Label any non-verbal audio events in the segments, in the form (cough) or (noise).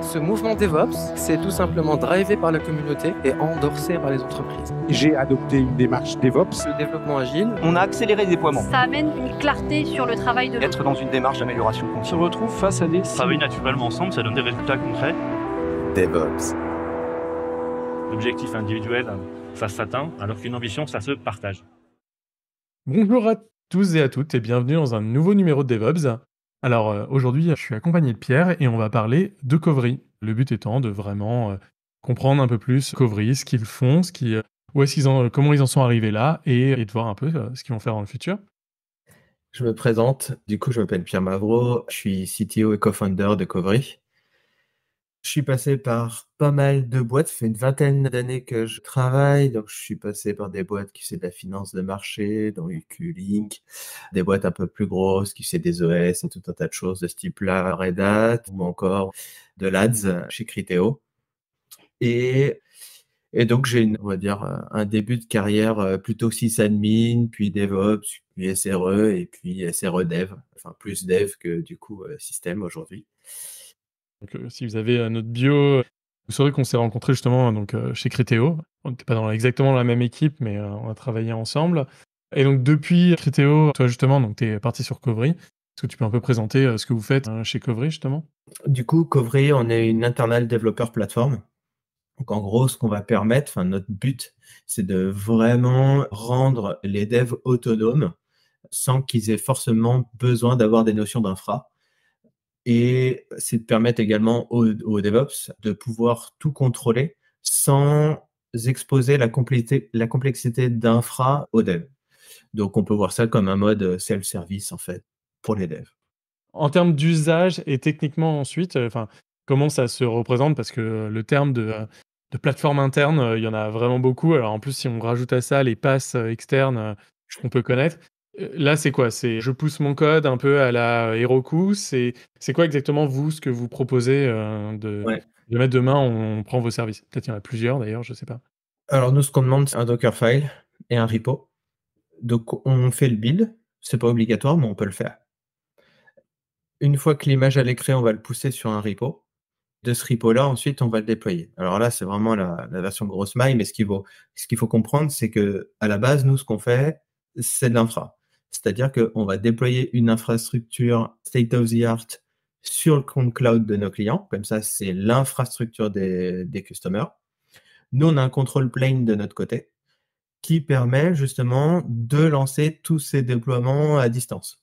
Ce mouvement DevOps, c'est tout simplement drivé par la communauté et endorsé par les entreprises. J'ai adopté une démarche DevOps. Le développement agile. On a accéléré le déploiement. Ça amène une clarté sur le travail de Être dans une démarche d'amélioration continue. On se retrouve face à des... Travailler naturellement ensemble, ça donne des résultats concrets. DevOps. L'objectif individuel, hein, ça s'atteint, alors qu'une ambition, ça se partage. Bonjour à tous et à toutes et bienvenue dans un nouveau numéro de DevOps. Alors euh, aujourd'hui, je suis accompagné de Pierre et on va parler de Covry. Le but étant de vraiment euh, comprendre un peu plus Covry, ce qu'ils font, ce qui, euh, comment ils en sont arrivés là et, de voir un peu ce qu'ils vont faire dans le futur. Je me présente, du coup je m'appelle Pierre Mavro, je suis CTO et co-founder de Covry. Je suis passé par pas mal de boîtes. Ça fait une vingtaine d'années que je travaille. Donc, je suis passé par des boîtes qui faisaient de la finance de marché, donc UQ-Link, des boîtes un peu plus grosses qui faisaient des OS e et tout un tas de choses de ce type-là, Red Hat, ou encore de l'ADS chez Criteo. Et, et donc, j'ai, on va dire, euh, un début de carrière euh, plutôt sysadmin, puis DevOps, puis SRE et puis SRE Dev. Enfin, plus Dev que du coup euh, système aujourd'hui. Donc, euh, si vous avez euh, notre bio, euh, vous saurez qu'on s'est rencontrés justement hein, donc, chez Créteo. On n'était pas dans exactement la même équipe, mais on a travaillé ensemble. Et donc depuis Créteo, toi justement, tu es parti sur Covry. Est-ce que tu peux un peu présenter ce que vous faites hein, chez Covry justement Du coup, Covry, on est une internal developer platform. Donc en gros, ce qu'on va permettre, enfin notre but, c'est de vraiment rendre les devs autonomes sans qu'ils aient forcément besoin d'avoir des notions d'infra et c'est de permettre également aux, DevOps de pouvoir tout contrôler sans exposer la complexité, d'infra aux devs. Donc on peut voir ça comme un mode self-service en fait pour les devs. En termes d'usage et techniquement ensuite, euh, comment ça se représente Parce que euh, le terme de, euh, plateforme interne, il y en a vraiment beaucoup. Alors en plus, si on rajoute à ça les passes externes qu'on peut connaître, euh, là, c'est quoi C'est je pousse mon code un peu à la Heroku. C'est quoi exactement vous ce que vous proposez euh, de, de, mettre demain on, prend vos services. Peut-être il y en a plusieurs d'ailleurs, je ne sais pas. Alors nous, ce qu'on demande, c'est un Dockerfile et un repo. Donc on fait le build. C'est pas obligatoire, mais on peut le faire. Une fois que l'image elle est créée, on va le pousser sur un repo de ce repo-là, ensuite, on va le déployer. Alors là, c'est vraiment la, version grosse maille, mais ce qu'il faut, ce qu'il faut comprendre, c'est que à la base, nous, ce qu'on fait, c'est de l'infra. C'est-à-dire qu'on va déployer une infrastructure state of the art sur le compte cloud de nos clients. Comme ça, c'est l'infrastructure des, des customers. Nous, on a un control plane de notre côté qui permet justement de lancer tous ces déploiements à distance.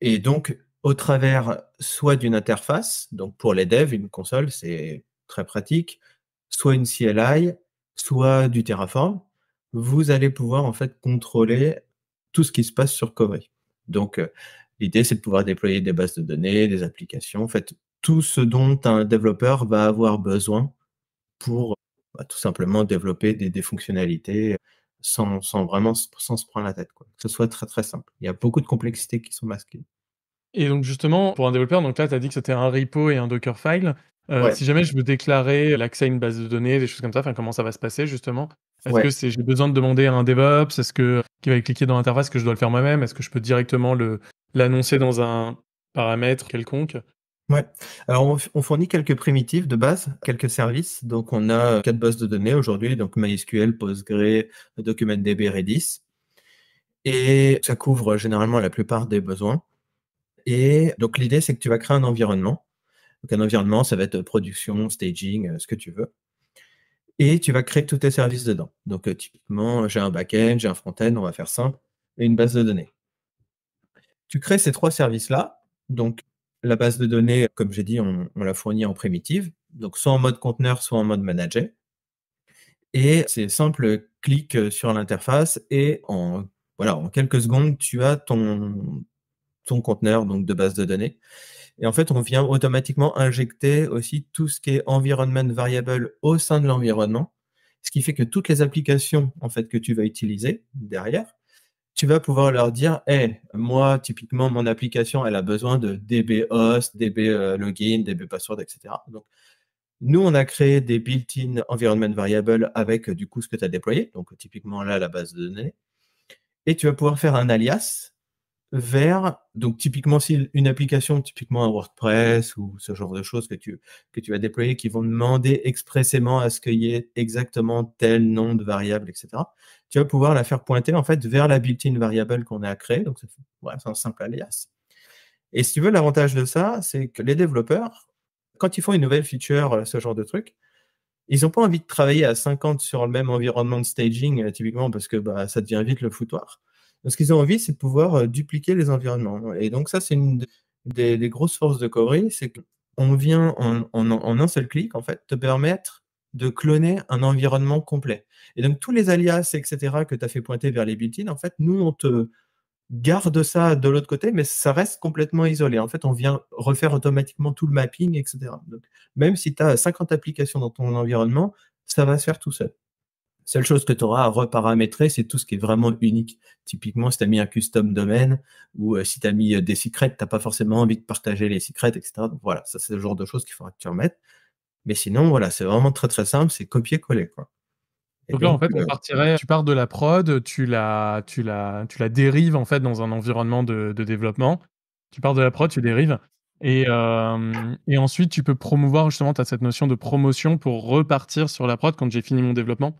Et donc, au travers soit d'une interface, donc pour les devs, une console, c'est très pratique, soit une CLI, soit du Terraform, vous allez pouvoir en fait contrôler tout ce qui se passe sur Covery Donc, euh, l'idée, c'est de pouvoir déployer des bases de données, des applications, en fait, tout ce dont un développeur va avoir besoin pour bah, tout simplement développer des, fonctionnalités euh, sans, vraiment sans se prendre la tête. Quoi. Que ce soit très très simple. Il y a beaucoup de complexités qui sont masquées. Et donc justement, pour un développeur, donc là, tu as dit que c'était un repo et un Dockerfile. file euh, Si jamais je veux déclarer l'accès à une base de données, des choses comme ça, comment ça va se passer justement Est-ce que j'ai besoin de demander à un DevOps Est-ce que qui va être cliqué dans l'interface, que je dois le faire moi-même Est-ce que je peux directement l'annoncer dans un paramètre quelconque Ouais. Alors, on fournit quelques primitives de base, quelques services. Donc, on a quatre bases de données aujourd'hui, donc MySQL, PostgreSQL, DocumentDB, Redis. Et ça couvre généralement la plupart des besoins. Et donc, l'idée, c'est que tu vas créer un environnement. Donc, un environnement, ça va être production, staging, euh, ce que tu veux et tu vas créer tous tes services dedans. Donc, euh, typiquement, euh, j'ai un back-end, j'ai un front-end, on va faire simple, et une base de données. Tu crées ces trois services-là. Donc, la base de données, comme j'ai dit, on, la fournit en primitive, donc soit en mode conteneur, soit en mode manager. Et c'est simple clic euh, sur l'interface et en, voilà, en quelques secondes, tu as ton, ton conteneur donc de base de données et en fait, on vient automatiquement injecter aussi tout ce qui est Environment variable au sein de l'environnement, ce qui fait que toutes les applications en fait que tu vas utiliser derrière, tu vas pouvoir leur dire, Eh, moi, typiquement, mon application, elle a besoin de DB host, DB euh, login, DB password, etc. Donc, nous, on a créé des built-in environment variable avec euh, du coup ce que tu as déployé, donc typiquement là, la base de données. Et tu vas pouvoir faire un alias vers, donc typiquement, si une application, typiquement un WordPress ou ce genre de choses que tu, que tu vas déployer, qui vont demander expressément à ce qu'il y ait exactement tel nom de variable, etc., tu vas pouvoir la faire pointer en fait vers la built-in variable qu'on a créée. Donc, c'est un simple alias. Et si tu veux, l'avantage de ça, c'est que les développeurs, quand ils font une nouvelle feature, euh, ce genre de truc, ils n'ont pas envie de travailler à 50 sur le même environnement de staging, euh, typiquement, parce que bah, ça devient vite le foutoir ce qu'ils ont envie, c'est de pouvoir euh, dupliquer les environnements. Et donc ça, c'est une des, grosses forces de Cori, c'est qu'on vient en, un seul clic, en fait, te permettre de cloner un environnement complet. Et donc tous les alias, etc., que tu as fait pointer vers les built-in, en fait, nous, on te garde ça de l'autre côté, mais ça reste complètement isolé. En fait, on vient refaire automatiquement tout le mapping, etc. Donc, même si tu as 50 applications dans ton environnement, ça va se faire tout seul. Seule chose que tu auras à reparamétrer, c'est tout ce qui est vraiment unique. Typiquement, si tu as mis un custom domaine ou euh, si tu as mis euh, des secrets, tu n'as pas forcément envie de partager les secrets, etc. voilà, ça c'est le genre de choses qu'il faudra que tu mettes. Mais sinon, voilà, c'est vraiment très très simple, c'est copier-coller. Quoi. donc là, en fait, on euh, tu pars de la prod, tu la, tu tu la dérives en fait dans un environnement de, développement. Tu pars de la prod, tu dérives. Et, et, ensuite, tu peux promouvoir justement, tu as cette notion de promotion pour repartir sur la prod quand j'ai fini mon développement.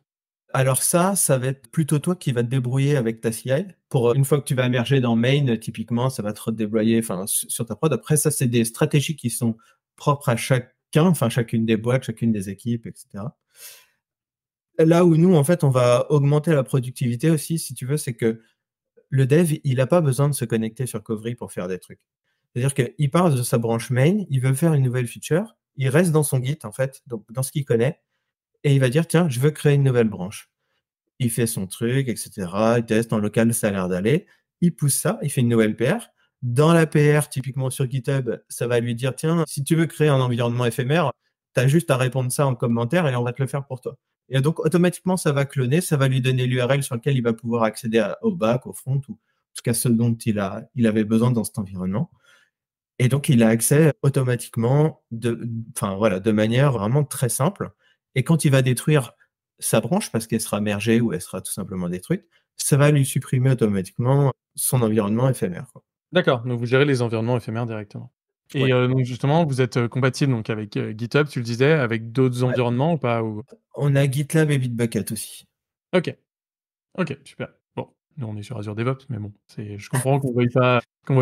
Alors ça, ça va être plutôt toi qui va te débrouiller avec ta CI. Pour euh, une fois que tu vas émerger dans main, typiquement, ça va te débrouiller enfin, sur ta prod. Après, ça, c'est des stratégies qui sont propres à chacun, enfin chacune des boîtes, chacune des équipes, etc. Là où nous, en fait, on va augmenter la productivité aussi, si tu veux, c'est que le dev, il n'a pas besoin de se connecter sur Covery pour faire des trucs. C'est-à-dire qu'il part de sa branche main, il veut faire une nouvelle feature, il reste dans son Git, en fait, donc dans ce qu'il connaît, et il va dire tiens, je veux créer une nouvelle branche. Il fait son truc, etc. Il teste en local, ça a l'air d'aller. Il pousse ça, il fait une nouvelle PR. Dans la PR, typiquement sur GitHub, ça va lui dire tiens, si tu veux créer un environnement éphémère, tu as juste à répondre ça en commentaire et on va te le faire pour toi. Et donc, automatiquement, ça va cloner, ça va lui donner l'URL sur lequel il va pouvoir accéder au back, au front, ou en tout ce dont il, a, il avait besoin dans cet environnement. Et donc, il a accès automatiquement, de, enfin, voilà, de manière vraiment très simple. Et quand il va détruire sa branche, parce qu'elle sera mergée ou elle sera tout simplement détruite, ça va lui supprimer automatiquement son environnement éphémère. D'accord, donc vous gérez les environnements éphémères directement. Et euh, donc justement, vous êtes euh, compatible donc avec euh, GitHub, tu le disais, avec d'autres environnements ou pas On a GitLab et Bitbucket aussi. Ok, ok, super on est sur Azure DevOps, mais bon, je comprends qu'on ne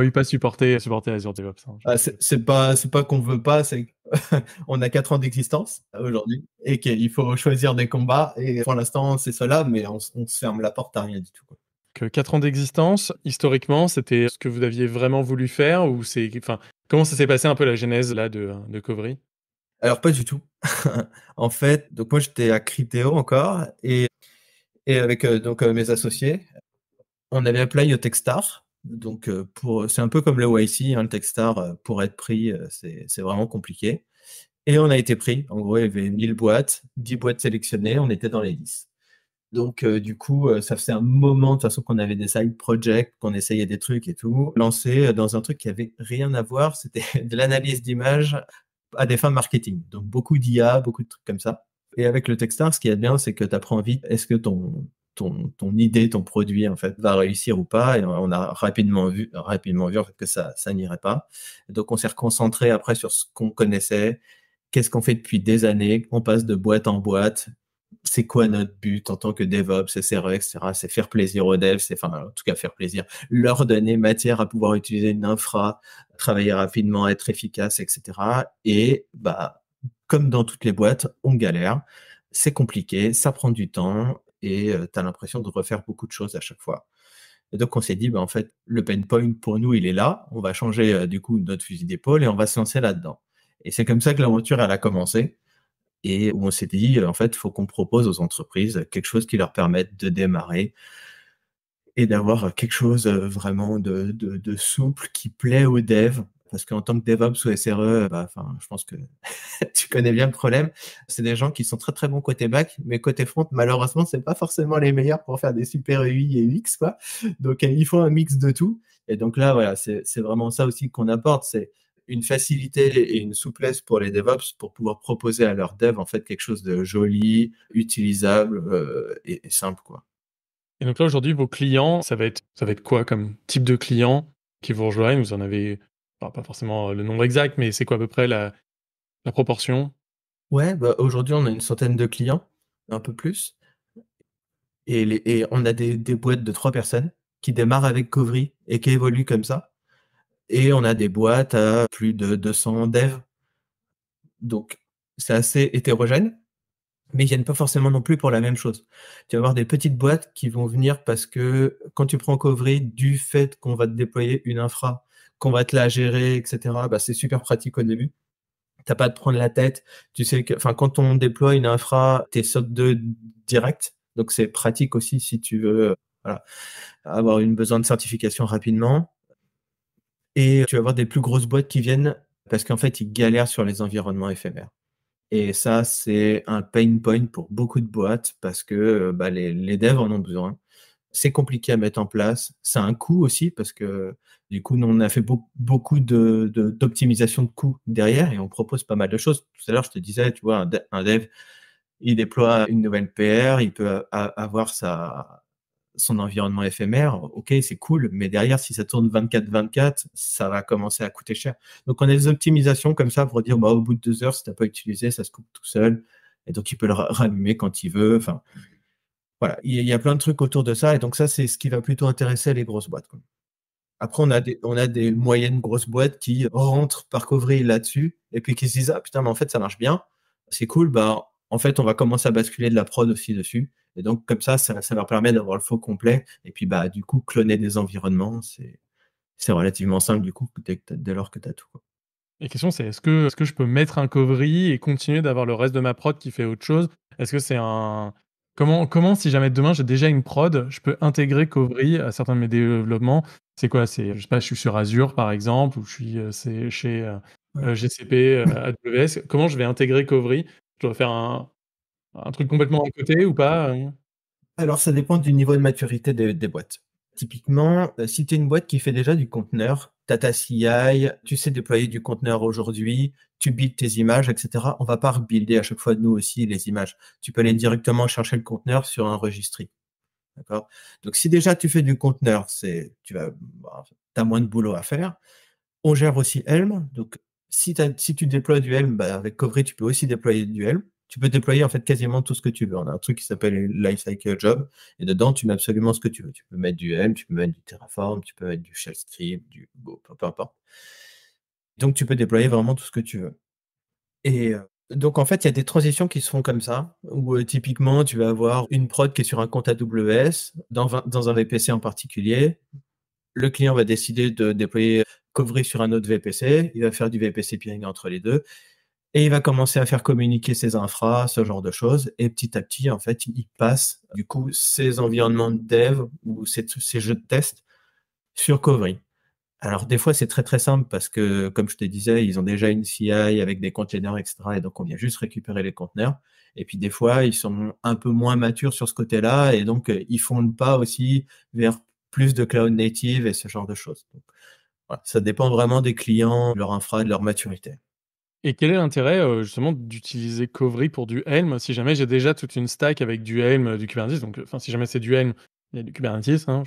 veuille pas, supporter, supporter Azure DevOps. Hein. Ah, ce c'est pas, c'est pas qu'on veut pas, c'est (laughs) on a 4 ans d'existence aujourd'hui et qu'il faut choisir des combats. Et pour l'instant, c'est cela, mais on, se ferme la porte à rien du tout. Quoi. 4 ans d'existence, historiquement, c'était ce que vous aviez vraiment voulu faire ou c'est, comment ça s'est passé un peu la genèse là de, de Covery Alors pas du tout. (laughs) en fait, donc moi j'étais à Criteo encore et, et avec euh, donc euh, mes associés on avait appelé au Techstar. Donc, euh, pour, c'est un peu comme le YC, hein, le Techstar, euh, pour être pris, euh, c'est, vraiment compliqué. Et on a été pris. En gros, il y avait 1000 boîtes, 10 boîtes sélectionnées, on était dans les 10. Donc, du coup, ça faisait un moment, de toute façon, qu'on avait des side projects, qu'on essayait des trucs et tout. Lancé dans un truc qui avait rien à voir, c'était (laughs) de l'analyse d'image à des fins marketing. Donc, beaucoup d'IA, beaucoup de trucs comme ça. Et avec le Techstar, ce qui est bien, c'est que tu apprends vite est-ce que ton, ton, idée, ton produit en fait va réussir ou pas. Et on a rapidement vu, rapidement vu que ça, ça n'irait pas. donc on s'est reconcentré après sur ce qu'on connaissait, qu'est-ce qu'on fait depuis des années. On passe de boîte en boîte. C'est quoi notre but en tant que DevOps, etc., etc. C'est faire plaisir aux devs, c'est enfin en tout cas faire plaisir, leur donner matière à pouvoir utiliser une infra, travailler rapidement, être efficace, etc. Et bah comme dans toutes les boîtes, on galère c'est compliqué, ça prend du temps, et tu as l'impression de refaire beaucoup de choses à chaque fois. Et donc on s'est dit, bah, en fait, le pain point pour nous, il est là, on va changer du coup notre fusil d'épaule et on va se lancer là-dedans. Et c'est comme ça que l'aventure, elle a commencé et où on s'est dit, en fait, il faut qu'on propose aux entreprises quelque chose qui leur permette de démarrer et d'avoir quelque chose vraiment de, de, souple qui plaît aux devs parce qu'en tant que DevOps ou SRE, bah, je pense que (laughs) tu connais bien le problème. C'est des gens qui sont très très bons côté back, mais côté front, malheureusement, ce n'est pas forcément les meilleurs pour faire des super UI e et UX, quoi. Donc euh, il faut un mix de tout. Et donc là, voilà, c'est vraiment ça aussi qu'on apporte, c'est une facilité et une souplesse pour les DevOps pour pouvoir proposer à leurs devs en fait quelque chose de joli, utilisable euh, et, simple, quoi. Et donc là aujourd'hui, vos clients, ça va être ça va être quoi comme type de clients qui vous rejoignent Vous en avez pas forcément euh, le nombre exact, mais c'est quoi à peu près la, proportion Ouais, bah, aujourd'hui on a une centaine de clients, un peu plus. Et, on a des, boîtes de trois personnes qui démarrent avec Covry et qui évoluent comme ça. Et on a des boîtes à plus de 200 devs. Donc c'est assez hétérogène, mais ils viennent pas forcément non plus pour la même chose. Tu vas avoir des petites boîtes qui vont venir parce que quand tu prends Covry, du fait qu'on va te déployer une infra qu'on va te la gérer, etc. Bah, c'est super pratique au début. T'as pas à te prendre la tête. Tu sais que, enfin, quand on déploie une infra, t'es sort de direct. Donc, c'est pratique aussi si tu veux, euh, avoir une besoin de certification rapidement. Et tu vas avoir des plus grosses boîtes qui viennent parce qu'en fait, ils galèrent sur les environnements éphémères. Et ça, c'est un pain point pour beaucoup de boîtes parce que bah, les devs en ont besoin. C'est compliqué à mettre en place. Ça a un coût aussi parce que du coup, on a fait beaucoup d'optimisation de, d'optimisation de coûts derrière et on propose pas mal de choses. Tout à l'heure, je te disais, tu vois, un, dev, il déploie une nouvelle PR, il peut avoir son environnement éphémère. OK, c'est cool, mais derrière, si ça tourne 24-24, ça va commencer à coûter cher. Donc, on a des optimisations comme ça pour dire, bah, au bout de deux heures, si tu n'as pas utilisé, ça se coupe tout seul. Et donc, il peut le rallumer quand il veut. Enfin, voilà, il y a plein de trucs autour de ça. Et donc, ça, c'est ce qui va plutôt intéresser les grosses boîtes. Après, on a, des, on a des moyennes grosses boîtes qui rentrent par couvrir là-dessus et puis qui se disent Ah putain, mais en fait, ça marche bien, c'est cool, bah, en fait, on va commencer à basculer de la prod aussi dessus. Et donc, comme ça, ça, leur permet d'avoir le faux complet. Et puis, bah, du coup, cloner des environnements, c'est relativement simple, du coup, dès, lors que tu as tout. Quoi. La question, c'est est-ce que, est -ce que je peux mettre un covery et continuer d'avoir le reste de ma prod qui fait autre chose Est-ce que c'est un, Comment, si jamais demain j'ai déjà une prod, je peux intégrer Covry à certains de mes développements C'est quoi C'est je sais pas, je suis sur Azure par exemple ou je suis euh, c'est chez euh, euh, GCP, AWS. Comment je vais intégrer Covry Je dois faire un, truc complètement à côté ou pas Alors ça dépend du niveau de maturité des boîtes. Typiquement, euh, si tu es une boîte qui fait déjà du conteneur, tu as ta CI, tu sais déployer du conteneur aujourd'hui, tu builds tes images, etc. On ne va pas rebuilder à chaque fois, nous aussi, les images. Tu peux aller directement chercher le conteneur sur un registry. D'accord Donc, si déjà tu fais du conteneur, tu as bah, moins de boulot à faire. On gère aussi Helm. Donc, si, tu déploies du Helm, bah, avec Covery, tu peux aussi déployer du Helm tu peux déployer en fait quasiment tout ce que tu veux. On a un truc qui s'appelle Lifecycle Job, et dedans, tu mets absolument ce que tu veux. Tu peux mettre du M, tu peux mettre du Terraform, tu peux mettre du Shell Script, du Go, peu importe. Donc, tu peux déployer vraiment tout ce que tu veux. Et euh, donc, en fait, il y a des transitions qui se font comme ça, où euh, typiquement, tu vas avoir une prod qui est sur un compte AWS, dans, dans un VPC en particulier. Le client va décider de déployer Covery sur un autre VPC, il va faire du VPC peering entre les deux, et il va commencer à faire communiquer ses infras, ce genre de choses. Et petit à petit, en fait, il passe du coup ses environnements de dev ou ses, jeux de test sur Covery. Alors des fois, c'est très très simple parce que, comme je te disais, ils ont déjà une CI avec des containers, etc. Et donc, on vient juste récupérer les conteneurs. Et puis des fois, ils sont un peu moins matures sur ce côté-là et donc euh, ils font le pas aussi vers plus de cloud native et ce genre de choses. Donc, ça dépend vraiment des clients, leur infra, de leur maturité. Et quel est l'intérêt euh, justement d'utiliser Covery pour du Helm si jamais j'ai déjà toute une stack avec du Helm, euh, du Kubernetes Donc, enfin, si jamais c'est du Helm, il y a du Kubernetes. Hein,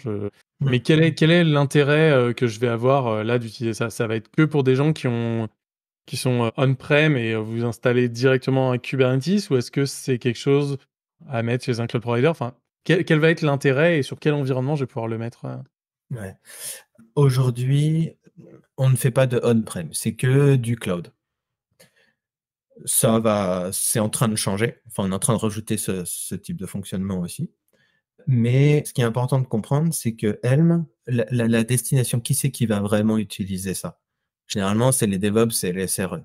mais quel est quel est l'intérêt euh, que je vais avoir là d'utiliser ça Ça va être que pour des gens qui ont qui sont on-prem et vous installez directement un Kubernetes ou est-ce que c'est quelque chose à mettre chez un cloud provider Enfin, quel, va être l'intérêt et sur quel environnement je vais pouvoir le mettre Aujourd'hui, on ne fait pas de on-prem, c'est que du cloud ça va, c'est en train de changer. Enfin, on est en train de rajouter ce, type de fonctionnement aussi. Mais ce qui est important de comprendre, c'est que Helm, la, destination, qui c'est qui va vraiment utiliser ça Généralement, c'est les DevOps et les SRE.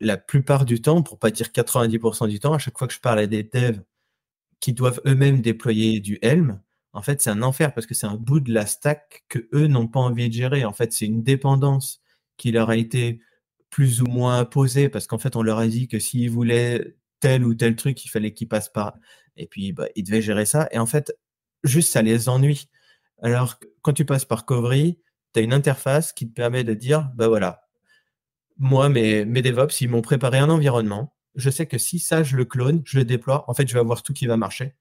La plupart du temps, pour pas dire 90% du temps, à chaque fois que je parle à des devs qui doivent eux-mêmes déployer du Helm, en fait, c'est un enfer parce que c'est un bout de la stack que eux n'ont pas envie de gérer. En fait, c'est une dépendance qui leur a été plus ou moins posé parce qu'en fait, on leur a dit que s'ils voulaient tel ou tel truc, il fallait qu'ils passent par. Et puis, bah, ils devaient gérer ça. Et en fait, juste, ça les ennuie. Alors, quand tu passes par Covery, tu as une interface qui te permet de dire, bah voilà, moi, mes, mes DevOps, ils m'ont préparé un environnement. Je sais que si ça, je le clone, je le déploie, en fait, je vais avoir tout qui va marcher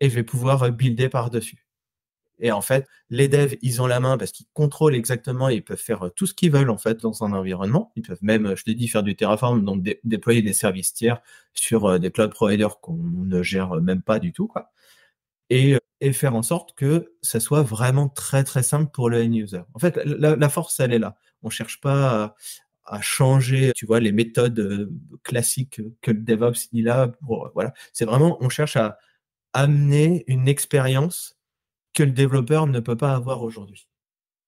et je vais pouvoir euh, builder par-dessus. Et en fait, les devs, ils ont la main parce qu'ils contrôlent exactement, et ils peuvent faire euh, tout ce qu'ils veulent en fait dans un environnement. Ils peuvent même, euh, je l'ai dit, faire du Terraform, donc déployer des services tiers sur euh, des cloud providers qu'on ne gère même pas du tout, quoi. Et, faire en sorte que ça soit vraiment très très simple pour le end user. En fait, la, force, elle est là. On cherche pas à, changer, tu vois, les méthodes classiques que le DevOps il a. voilà, c'est vraiment, on cherche à amener une expérience que le développeur ne peut pas avoir aujourd'hui.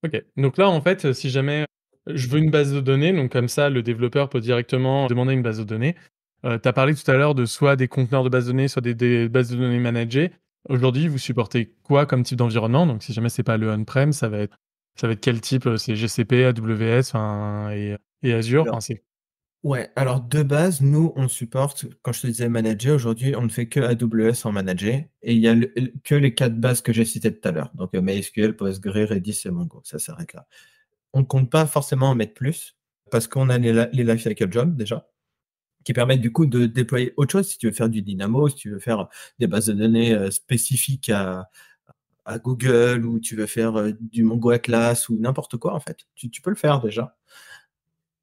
Ok, donc là en fait, euh, si jamais euh, je veux une base de données, donc comme ça le développeur peut directement demander une base de données. Euh, tu as parlé tout à l'heure de soit des conteneurs de bases de données, soit des, bases de données managées. Aujourd'hui, vous supportez quoi comme type d'environnement Donc si jamais c'est pas le on-prem, ça va être ça va être quel type C'est GCP, AWS et, Azure. Ouais, alors de base, nous, on supporte, quand je te disais manager, aujourd'hui, on ne fait que AWS en manager et il n'y a que les quatre bases que j'ai citées tout à l'heure. Donc euh, MySQL, PostgreSQL, Redis et Mongo, ça s'arrête là. On ne compte pas forcément en mettre plus parce qu'on a les, lifecycle jobs déjà qui permettent du coup de déployer autre chose. Si tu veux faire du Dynamo, si tu veux faire des bases de données euh, spécifiques à, Google ou tu veux faire euh, du Mongo Atlas ou n'importe quoi en fait, tu peux le faire déjà.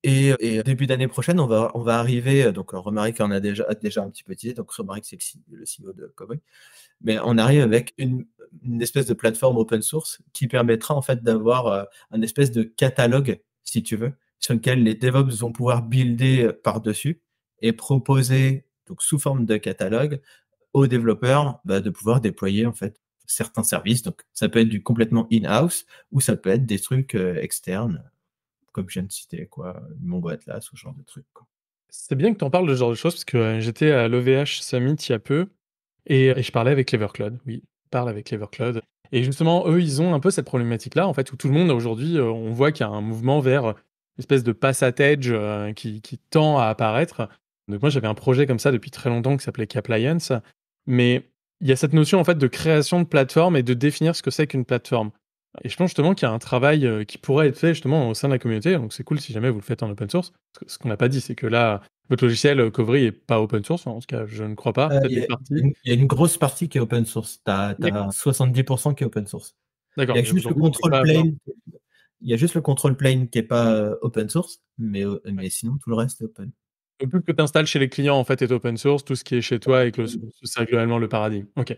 Et, et, début d'année prochaine, on va, on va arriver, euh, donc Romaric en a déjà, déjà un petit peu utilisé, donc Romaric, c'est le CEO e de Cowboy, mais on arrive avec une, une, espèce de plateforme open source qui permettra en fait d'avoir euh, un espèce de catalogue, si tu veux, sur lequel les DevOps vont pouvoir builder euh, par-dessus et proposer, donc sous forme de catalogue, aux développeurs bah, de pouvoir déployer en fait certains services. Donc ça peut être du complètement in-house ou ça peut être des trucs externes comme je viens de citer, quoi, Mongo Atlas ce genre de trucs. C'est bien que tu en parles de ce genre de choses, parce que euh, j'étais à l'OVH Summit il y a peu, et, euh, je parlais avec Cloud. oui, parle avec Cloud. Et justement, eux, ils ont un peu cette problématique-là, en fait, où tout le monde, aujourd'hui, euh, on voit qu'il y a un mouvement vers une espèce de pass euh, qui, qui, tend à apparaître. Donc moi, j'avais un projet comme ça depuis très longtemps qui s'appelait Capliance, mais il y a cette notion, en fait, de création de plateforme et de définir ce que c'est qu'une plateforme. Et je pense justement qu'il y a un travail euh, qui pourrait être fait justement au sein de la communauté. Donc c'est cool si jamais vous le faites en open source. Ce qu'on n'a pas dit, c'est que là, votre logiciel euh, Covery n'est pas open source. Hein. En tout cas, je ne crois pas. Euh, il, y a, une grosse partie qui est open source. Tu as, 70% qui est open source. D'accord. Il, y a juste le control plane. qui n'est pas open source, mais, mais sinon tout le reste est open. Le plus que tu installes chez les clients en fait est open source. Tout ce qui est chez toi et que c'est globalement le paradigme. Ok.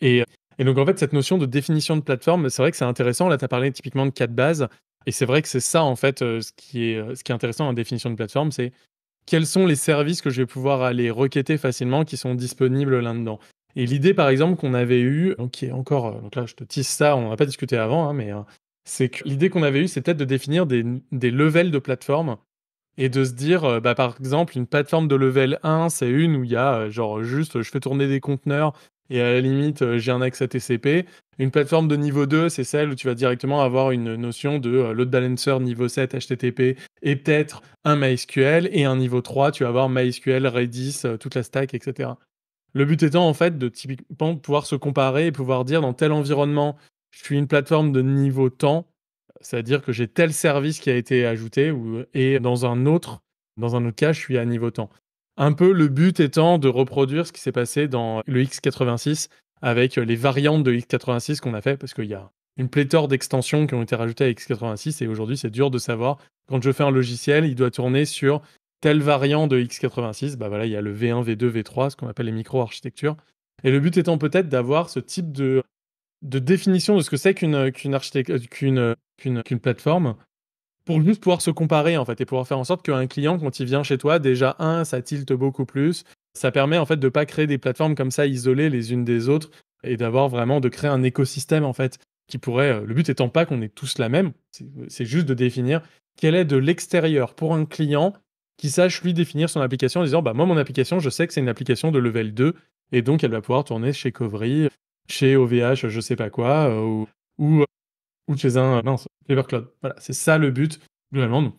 et et donc, en fait, cette notion de définition de plateforme, c'est vrai que c'est intéressant. Là, tu as parlé typiquement de quatre bases. Et c'est vrai que c'est ça, en fait, euh, euh, ce qui est, intéressant en définition de plateforme, c'est quels sont les services que je vais pouvoir aller requêter facilement qui sont disponibles là-dedans. Et l'idée, par exemple, qu'on avait eue, qui est encore, euh, donc là, je te tisse ça, on n'en a pas discuté avant, hein, mais c'est que l'idée qu'on avait eue, c'était peut-être de définir des, des, levels de plateforme et de se dire, bah, par exemple, une plateforme de level 1, c'est une où il y a, genre, juste, je fais tourner des conteneurs et à la limite, euh, j'ai un accès TCP. Une plateforme de niveau 2, c'est celle où tu vas directement avoir une notion de euh, load balancer niveau 7 HTTP et peut-être un MySQL. Et un niveau 3, tu vas avoir MySQL, Redis, euh, toute la stack, etc. Le but étant en fait de typiquement pouvoir se comparer et pouvoir dire dans tel environnement, je suis une plateforme de niveau temps, c'est-à-dire que j'ai tel service qui a été ajouté ou, et dans un autre, dans un autre cas, je suis à niveau temps. Un peu le but étant de reproduire ce qui s'est passé dans le X86 avec les variantes de X86 qu'on a fait, parce qu'il y a une pléthore d'extensions qui ont été rajoutées à X86 et aujourd'hui c'est dur de savoir quand je fais un logiciel, il doit tourner sur telle variant de X86. Bah voilà, il y a le V1, V2, V3, ce qu'on appelle les micro-architectures. Et le but étant peut-être d'avoir ce type de, de définition de ce que c'est qu'une euh, plateforme pour juste pouvoir se comparer en fait et pouvoir faire en sorte qu'un client quand il vient chez toi déjà un ça tilte beaucoup plus ça permet en fait de pas créer des plateformes comme ça isolées les unes des autres et d'avoir vraiment de créer un écosystème en fait qui pourrait euh, le but étant pas qu'on est tous la même c'est juste de définir quel est de l'extérieur pour un client qui sache lui définir son application en disant bah moi mon application je sais que c'est une application de level 2 et donc elle va pouvoir tourner chez Covry, chez OVH je sais pas quoi euh, ou ou chez un euh, mince, Cloud. Voilà, c'est ça le but, globalement. On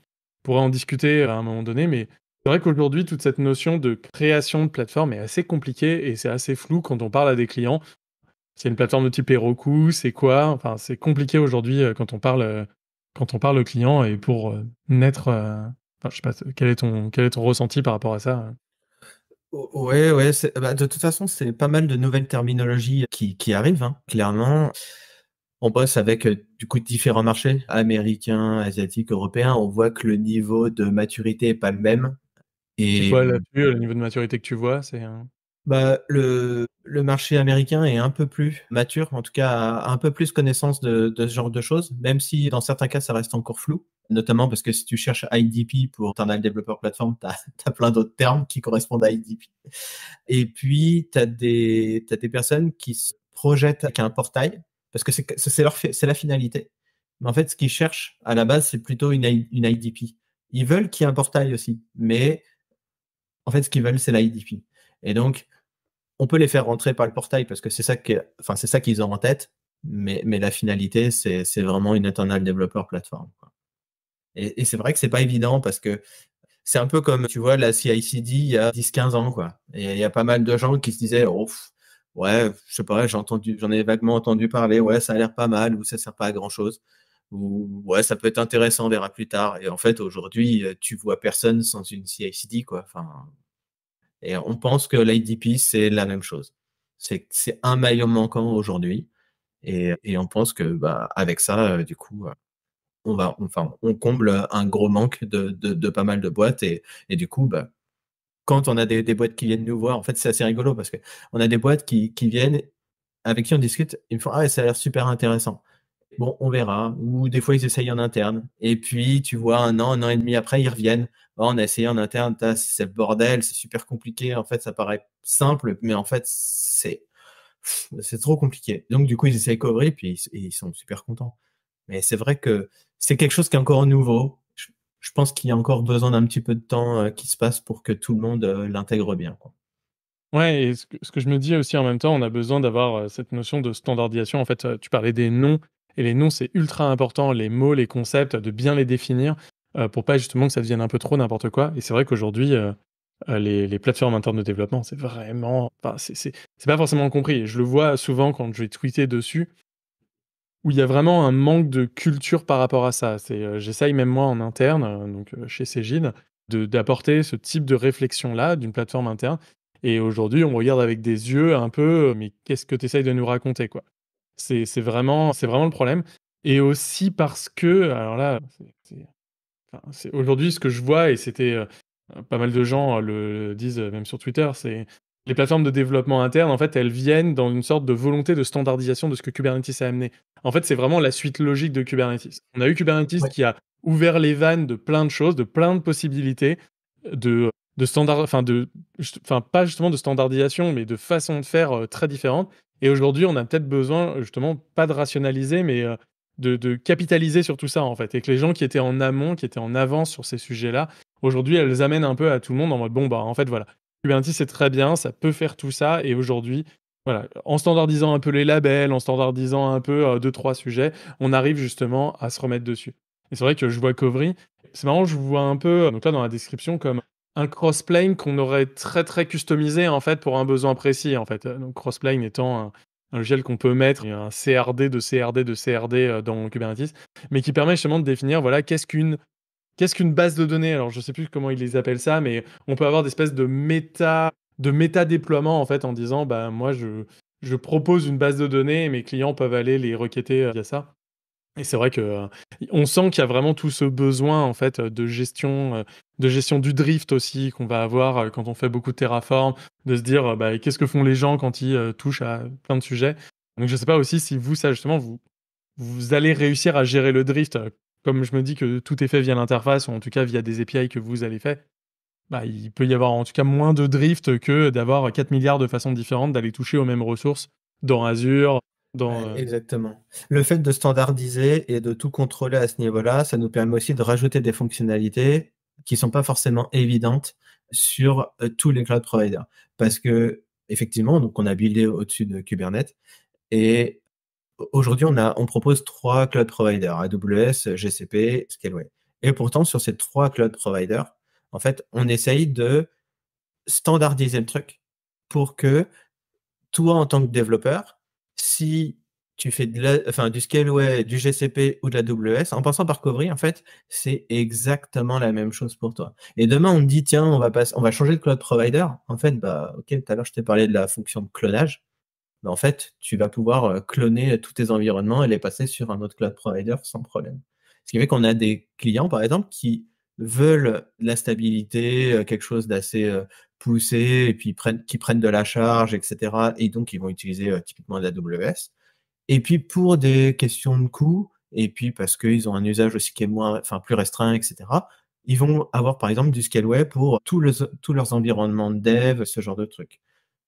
pourrait en discuter à un moment donné, mais c'est vrai qu'aujourd'hui, toute cette notion de création de plateforme est assez compliquée et c'est assez flou quand on parle à des clients. C'est une plateforme de type Heroku, c'est quoi Enfin, c'est compliqué aujourd'hui euh, quand on parle euh, quand on parle au client et pour naître. je sais pas, quel est ton quel est ton ressenti par rapport à ça Ouais, ouais. Bah, de toute façon, c'est pas mal de nouvelles terminologies qui, arrivent, hein, clairement on bosse avec euh, du coup différents marchés, américains, asiatiques, européens. On voit que le niveau de maturité n'est pas le même. Et... voilà le niveau de maturité que tu vois C'est bah, le, marché américain est un peu plus mature, en tout cas un peu plus connaissance de, ce genre de choses, même si dans certains cas ça reste encore flou, notamment parce que si tu cherches IDP pour Internal Developer Platform, tu as, (laughs) plein d'autres termes qui correspondent à IDP. Et puis, tu as, as, des personnes qui se projettent avec un portail parce que c'est la finalité. Mais en fait, ce qu'ils cherchent à la base, c'est plutôt une, une IDP. Ils veulent qu'il y ait un portail aussi, mais en fait, ce qu'ils veulent, c'est l'IDP. Et donc, on peut les faire rentrer par le portail parce que c'est ça qu'ils enfin, qu'ils ont en tête, mais, mais la finalité, c'est vraiment une internal developer platform. Et, et c'est vrai que c'est pas évident parce que c'est un peu comme, tu vois, la CICD il y a 10-15 ans, quoi. Et il y a pas mal de gens qui se disaient, ouf, oh, ouais, je sais pas, j'ai entendu, j'en ai vaguement entendu parler, ouais, ça a l'air pas mal ou ça sert pas à grand chose. Ou ouais, ça peut être intéressant, on verra plus tard. Et en fait, aujourd'hui, euh, tu vois personne sans une CICD, quoi. Enfin, et on pense que l'IDP, c'est la même chose. C'est, un maillon manquant aujourd'hui. Et, et, on pense que bah, avec ça, euh, du coup, euh, on va, enfin, on comble un gros manque de, pas mal de boîtes. Et, et du coup, bah, quand on a des, boîtes qui viennent nous voir, en fait, c'est assez rigolo parce qu'on a des boîtes qui, viennent, avec qui on discute, ils me font Ah, ça a l'air super intéressant. Bon, on verra. Ou des fois, ils essayent en interne. Et puis, tu vois, un an, un an et demi après, ils reviennent. Oh, on a essayé en interne, c'est le bordel, c'est super compliqué. En fait, ça paraît simple, mais en fait, c'est c'est trop compliqué. Donc, du coup, ils essayent de couvrir, puis ils sont super contents. Mais c'est vrai que c'est quelque chose qui est encore nouveau, je pense qu'il y a encore besoin d'un petit peu de temps euh, qui se passe pour que tout le monde euh, l'intègre bien. Ouais, et ce que, je me dis aussi en même temps, on a besoin d'avoir euh, cette notion de standardisation. En fait, tu parlais des noms, et les noms, c'est ultra important, les mots, les concepts, de bien les définir pour pas justement que ça devienne un peu trop n'importe quoi. Et c'est vrai qu'aujourd'hui, les, plateformes internes de développement, c'est vraiment. c'est pas forcément compris. Je le vois souvent quand je vais tweeter dessus où il y a vraiment un manque de culture par rapport à ça. Euh, j'essaye même moi en interne, euh, donc euh, chez Cégide, d'apporter ce type de réflexion-là d'une plateforme interne. Et aujourd'hui, on regarde avec des yeux un peu, mais qu'est-ce que tu essayes de nous raconter quoi c'est, vraiment, c'est vraiment le problème. Et aussi parce que, alors là, c'est, aujourd'hui ce que je vois, et c'était pas mal de gens le disent même sur Twitter, c'est les plateformes de développement interne, en fait, elles viennent dans une sorte de volonté de standardisation de ce que Kubernetes a amené. En fait, c'est vraiment la suite logique de Kubernetes. On a eu Kubernetes qui a ouvert les vannes de plein de choses, de plein de possibilités, de, standard, enfin, de, enfin, pas justement de standardisation, mais de façon de faire euh, très différente Et aujourd'hui, on a peut-être besoin, justement, pas de rationaliser, mais euh, de, de, capitaliser sur tout ça, en fait. Et que les gens qui étaient en amont, qui étaient en avance sur ces sujets-là, aujourd'hui, elles amènent un peu à tout le monde en mode, bon, bah, en fait, voilà, Kubernetes, c'est très bien, ça peut faire tout ça. Et aujourd'hui, voilà, en standardisant un peu les labels, en standardisant un peu euh, deux, trois sujets, on arrive justement à se remettre dessus. Et c'est vrai que je vois Covery, c'est marrant, je vois un peu, euh, donc là dans la description, comme un crossplane qu'on aurait très très customisé en fait pour un besoin précis en fait. Donc crossplane étant un, un logiciel qu'on peut mettre, un CRD de CRD de CRD euh, dans Kubernetes, mais qui permet justement de définir voilà qu'est-ce qu'une qu'est-ce qu'une base de données Alors, je ne sais plus comment ils les appellent ça, mais on peut avoir des espèces de méta, de méta déploiement en fait en disant, bah moi je, je propose une base de données et mes clients peuvent aller les requêter euh, via ça. Et c'est vrai que euh, on sent qu'il y a vraiment tout ce besoin en fait de gestion, euh, de gestion du drift aussi qu'on va avoir quand on fait beaucoup de Terraform, de se dire bah, qu'est-ce que font les gens quand ils touchent à plein de sujets. Donc je ne sais pas aussi si vous ça justement vous vous allez réussir à gérer le drift comme je me dis que tout est fait via l'interface, ou en tout cas via des API que vous avez fait, bah, il peut y avoir en tout cas moins de drift que d'avoir 4 milliards de façons différentes d'aller toucher aux mêmes ressources dans Azure. Dans, euh, exactement. Le fait de standardiser et de tout contrôler à ce niveau-là, ça nous permet aussi de rajouter des fonctionnalités qui ne sont pas forcément évidentes sur euh, tous les cloud providers. Parce que, effectivement, donc on a buildé au-dessus de Kubernetes et aujourd'hui, on, a, on propose trois cloud providers, AWS, GCP, Scaleway. Et pourtant, sur ces trois cloud providers, en fait, on essaye de standardiser le truc pour que toi, en tant que développeur, si tu fais de du Scaleway, du GCP ou de la en passant par Covry, en fait, c'est exactement la même chose pour toi. Et demain, on te dit, tiens, on va, on va changer de cloud provider. En fait, bah, ok, tout à l'heure, je t'ai parlé de la fonction de clonage. Bah, en fait, tu vas pouvoir euh, cloner euh, tous tes environnements et les passer sur un autre cloud provider sans problème. Ce qui fait qu'on a des clients, par exemple, qui veulent la stabilité, euh, quelque chose d'assez poussé, et puis qui prennent de la charge, etc. Et donc, ils vont utiliser typiquement de l'AWS. Et puis, pour des questions de coût, et puis parce qu'ils ont un usage aussi qui est moins, enfin, plus restreint, etc., ils vont avoir, par exemple, du Scaleway pour tous tous leurs environnements de dev, ce genre de trucs.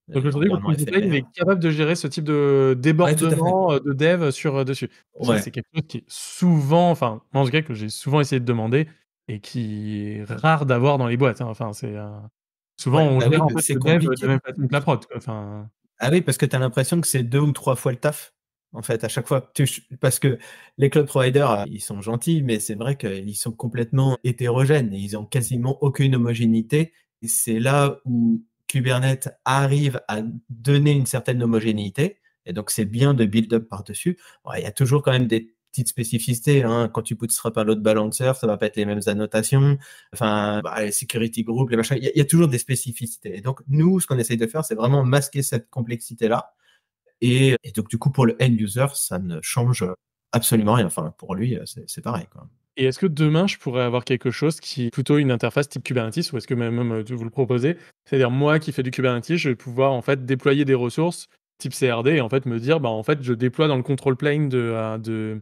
Donc aujourd'hui, est capable de gérer ce type de débordement euh, de dev sur euh, dessus. C'est quelque chose qui est souvent, enfin, en tout cas que j'ai souvent essayé de demander et qui est rare d'avoir dans les boîtes. Hein. Enfin, c'est euh, souvent on bah gère en fait, bah, le dev la prod. Enfin... Ah oui, parce que tu as l'impression que c'est deux ou trois fois le taf. En fait, à chaque fois, parce que les cloud providers, ils sont gentils, mais c'est vrai qu'ils sont complètement hétérogènes. et Ils ont quasiment aucune homogénéité. C'est là où Kubernetes arrive à donner une certaine homogénéité. Et donc, c'est bien de build-up par-dessus. il y a toujours quand même des petites spécificités. Hein. Quand tu bootstrap un load balancer, ça va pas être les mêmes annotations. Enfin, bah, les security groups, les machins. Il y, a, toujours des spécificités. Et donc, nous, ce qu'on essaye de faire, c'est vraiment masquer cette complexité-là. Et, donc, du coup, pour le end user, ça ne change absolument rien. Enfin, pour lui, euh, c'est pareil. Quoi. Et est-ce que demain, je pourrais avoir quelque chose qui est plutôt une interface type Kubernetes, ou est-ce que même euh, vous le proposez C'est-à-dire, moi qui fais du Kubernetes, je vais pouvoir en fait déployer des ressources type CRD et en fait me dire, bah, en fait, je déploie dans le control plane de, euh, de,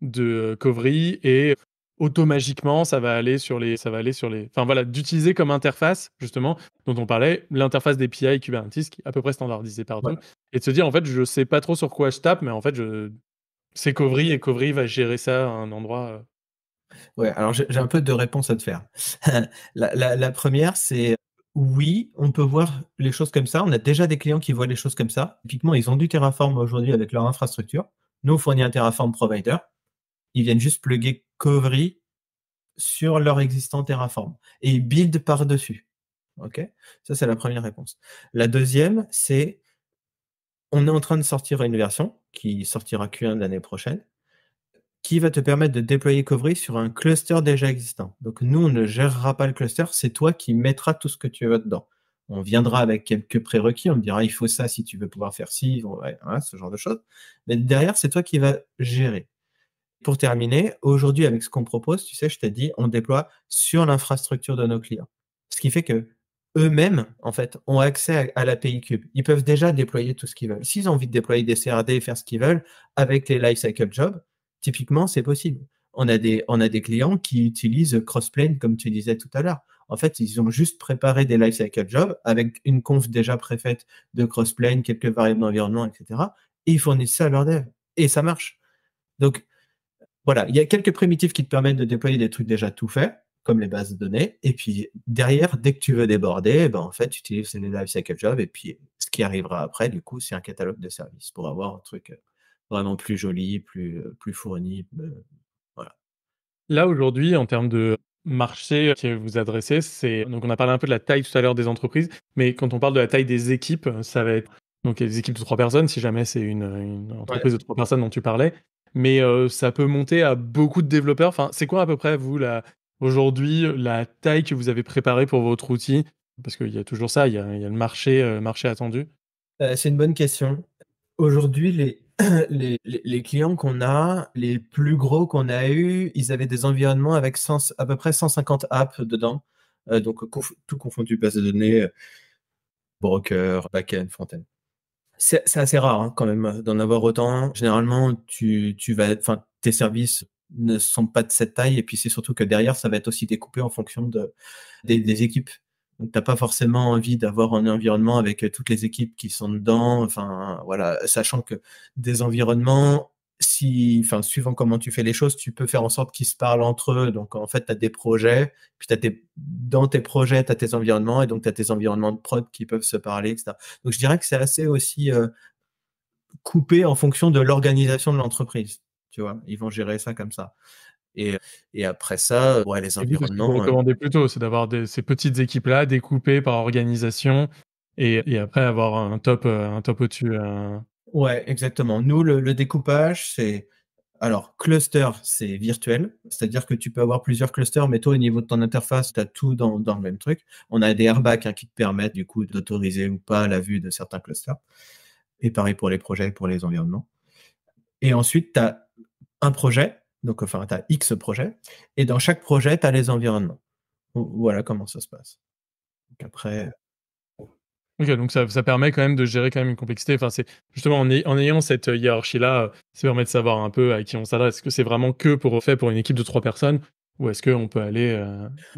de Covery et automagiquement, ça va aller sur les, ça va aller sur les, enfin voilà, d'utiliser comme interface justement dont on parlait l'interface des Kubernetes qui est à peu près standardisée pardon, et de se dire en fait je sais pas trop sur quoi je tape, mais en fait je c'est Covry et Covry va gérer ça à un endroit. Euh. Ouais, alors j'ai un peu de réponses à te faire. (laughs) la, première, c'est oui, on peut voir les choses comme ça. On a déjà des clients qui voient les choses comme ça. Typiquement, ils ont du Terraform aujourd'hui avec leur infrastructure. Nous, on fournit un Terraform provider. Ils viennent juste plugger Covry sur leur existant Terraform et ils build par-dessus. OK Ça, c'est la première réponse. La deuxième, c'est on est en train de sortir une version qui sortira Q1 de l'année prochaine, qui va te permettre de déployer Covery sur un cluster déjà existant. Donc nous, on ne gérera pas le cluster, c'est toi qui mettras tout ce que tu veux dedans. On viendra avec quelques prérequis, on me dira il faut ça si tu veux pouvoir faire ci, hein, ce genre de choses. Mais derrière, c'est toi qui vas gérer. Pour terminer, aujourd'hui, avec ce qu'on propose, tu sais, je t'ai dit, on déploie sur l'infrastructure de nos clients. Ce qui fait que eux-mêmes, en fait, ont accès à, la l'API Cube. Ils peuvent déjà déployer tout ce qu'ils veulent. S'ils ont envie de déployer des CRD et faire ce qu'ils veulent avec les lifecycle jobs, typiquement, c'est possible. On a, des, on a des clients qui utilisent Crossplane, comme tu disais tout à l'heure. En fait, ils ont juste préparé des lifecycle jobs avec une conf déjà préfaite de Crossplane, quelques variables d'environnement, etc. Et ils fournissent ça à leur dev. Et ça marche. Donc, voilà, il y a quelques primitives qui te permettent de déployer des trucs déjà tout faits comme les bases de données. Et puis derrière, dès que tu veux déborder, eh ben, en fait, tu utilises une lifecycle job. Et puis ce qui arrivera après, du coup, c'est un catalogue de services pour avoir un truc euh, vraiment plus joli, plus, euh, plus fourni. Euh, voilà. Là, aujourd'hui, en termes de marché que vous adressez, c'est donc on a parlé un peu de la taille tout à l'heure des entreprises, mais quand on parle de la taille des équipes, ça va être donc des équipes de trois personnes, si jamais c'est une, entreprise de trois personnes dont tu parlais, mais ça peut monter à beaucoup de développeurs. Enfin, c'est quoi à peu près vous la, Aujourd'hui, la taille que vous avez préparée pour votre outil, parce qu'il y a toujours ça, il y a, le marché, euh, marché attendu. Euh, c'est une bonne question. Aujourd'hui, (clears throat) les, les, clients qu'on a, les plus gros qu'on a eus, ils avaient des environnements avec à peu près 150 apps dedans. Euh, donc, tout confondu, base de données, broker, backend, front C'est assez rare hein, quand même d'en avoir autant. Généralement, tu, vas, tes services ne sont pas de cette taille. Et puis c'est surtout que derrière, ça va être aussi découpé en fonction de, des, équipes. Donc n'as pas forcément envie d'avoir un environnement avec euh, toutes les équipes qui sont dedans. Enfin voilà, sachant que des environnements, si, enfin suivant comment tu fais les choses, tu peux faire en sorte qu'ils se parlent entre eux. Donc en fait, tu as des projets, puis as dans tes projets, tu as tes environnements et donc tu as tes environnements de prod qui peuvent se parler, etc. Donc je dirais que c'est assez aussi euh, coupé en fonction de l'organisation de l'entreprise tu vois. Ils vont gérer ça comme ça. Et, euh, après ça, euh, ouais, les environnements. Ce que vous plutôt, c'est d'avoir ces petites équipes-là découpées par organisation et, après avoir un top, euh, un top au-dessus. Ouais, exactement. Nous, le, découpage, c'est. Alors, cluster, c'est virtuel, c'est-à-dire que tu peux avoir plusieurs clusters, mais toi, au niveau de ton interface, tu as tout dans, le même truc. On a des airbags hein, qui te permettent, du coup, d'autoriser ou pas la vue de certains clusters. Et pareil pour les projets pour les environnements. Et ensuite, tu as un projet, donc enfin, tu as X projets, et dans chaque projet, tu as les environnements. Voilà comment ça se passe. Donc après. Euh ok, donc ça, permet quand même de gérer quand même une complexité. Enfin, c'est justement en, ayant cette euh, hiérarchie-là, euh, ça permet de savoir un peu à qui on s'adresse. Est-ce que c'est vraiment que pour fait pour une équipe de trois personnes ou est-ce qu'on peut aller,